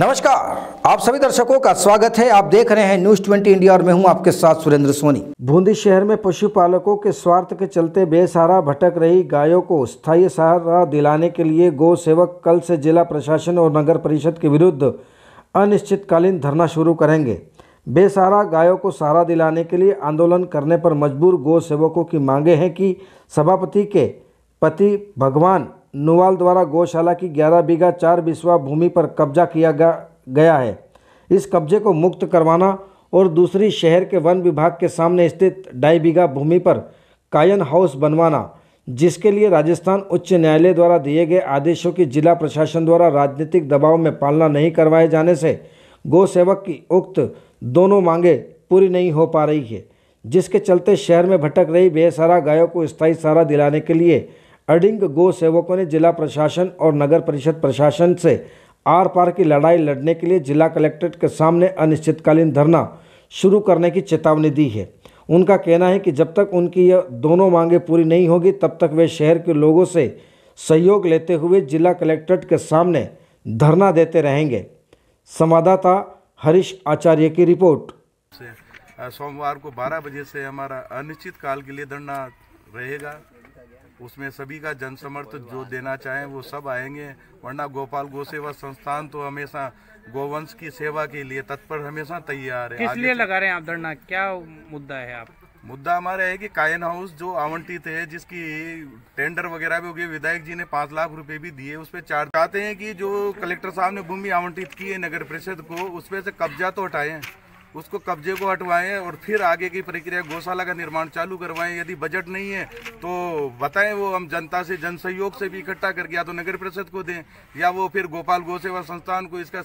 नमस्कार आप सभी दर्शकों का स्वागत है आप देख रहे हैं न्यूज ट्वेंटी इंडिया और मैं हूं आपके साथ सुरेंद्र सोनी बूंदी शहर में पशुपालकों के स्वार्थ के चलते बेसहारा भटक रही गायों को स्थायी सहारा दिलाने के लिए गो सेवक कल से जिला प्रशासन और नगर परिषद के विरुद्ध अनिश्चितकालीन धरना शुरू करेंगे बेसहारा गायों को सहारा दिलाने के लिए आंदोलन करने पर मजबूर गौ सेवकों की मांगे हैं कि सभापति के पति भगवान नोवाल द्वारा गौशाला की 11 बीघा चार बिस्वा भूमि पर कब्जा किया गया है इस कब्जे को मुक्त करवाना और दूसरी शहर के वन विभाग के सामने स्थित ढाई बीघा भूमि पर कायन हाउस बनवाना जिसके लिए राजस्थान उच्च न्यायालय द्वारा दिए गए आदेशों की जिला प्रशासन द्वारा राजनीतिक दबाव में पालना नहीं करवाए जाने से गौसेवक की उक्त दोनों मांगे पूरी नहीं हो पा रही है जिसके चलते शहर में भटक रही बेसारा गायों को स्थायी सहारा दिलाने के लिए अडिंग गो सेवकों ने जिला प्रशासन और नगर परिषद प्रशासन से आर पार की लड़ाई लड़ने के लिए जिला कलेक्ट्रेट के सामने अनिश्चितकालीन धरना शुरू करने की चेतावनी दी है उनका कहना है कि जब तक उनकी यह दोनों मांगे पूरी नहीं होगी तब तक वे शहर के लोगों से सहयोग लेते हुए जिला कलेक्ट्रेट के सामने धरना देते रहेंगे संवाददाता हरीश आचार्य की रिपोर्ट सोमवार को 12 बजे से हमारा अनिश्चित काल के लिए धरना रहेगा उसमें सभी का जनसमर्थ जो देना चाहें वो सब आएंगे वरना गोपाल गोसेवा संस्थान तो हमेशा गोवंश की सेवा के लिए तत्पर हमेशा तैयार है इसलिए लगा रहे हैं आप धरना क्या मुद्दा है आप मुद्दा हमारा है कि कायन हाउस जो आवंटित है जिसकी टेंडर वगैरह भी हो गए विधायक जी ने पांच लाख रुपए भी दिए उस पर चार चाहते हैं कि जो कलेक्टर साहब ने भूमि आवंटित की है नगर परिषद को उसमें से कब्जा तो हटाए उसको कब्जे को हटवाएं और फिर आगे की प्रक्रिया गौशाला का निर्माण चालू करवाएं यदि बजट नहीं है तो बताएं वो हम जनता से जन सहयोग से भी इकट्ठा करके या तो नगर परिषद को दें या वो फिर गोपाल गौसेवा संस्थान को इसका